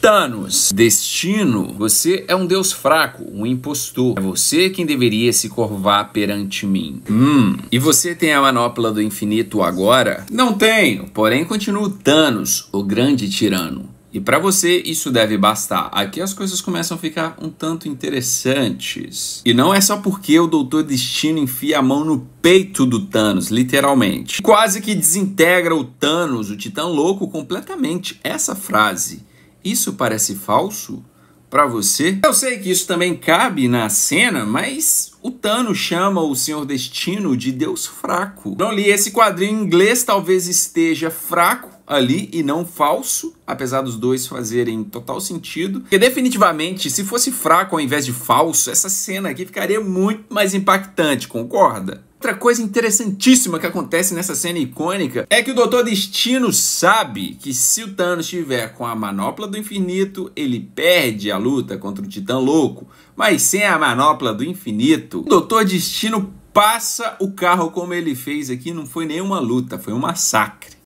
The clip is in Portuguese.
Thanos, destino, você é um deus fraco, um impostor. É você quem deveria se corvar perante mim. Hum, e você tem a manopla do infinito agora? Não tenho, porém continuo Thanos, o grande tirano. E para você isso deve bastar. Aqui as coisas começam a ficar um tanto interessantes. E não é só porque o Doutor Destino enfia a mão no peito do Thanos, literalmente. Quase que desintegra o Thanos, o Titã Louco, completamente. Essa frase isso parece falso para você? Eu sei que isso também cabe na cena, mas o Thanos chama o Senhor Destino de Deus fraco. Não li esse quadrinho em inglês, talvez esteja fraco ali e não falso, apesar dos dois fazerem total sentido. Porque definitivamente, se fosse fraco ao invés de falso, essa cena aqui ficaria muito mais impactante, concorda? outra coisa interessantíssima que acontece nessa cena icônica é que o Doutor Destino sabe que se o Thanos estiver com a manopla do infinito, ele perde a luta contra o Titã Louco. Mas sem a manopla do infinito, o Doutor Destino passa o carro como ele fez aqui, não foi nenhuma luta, foi um massacre.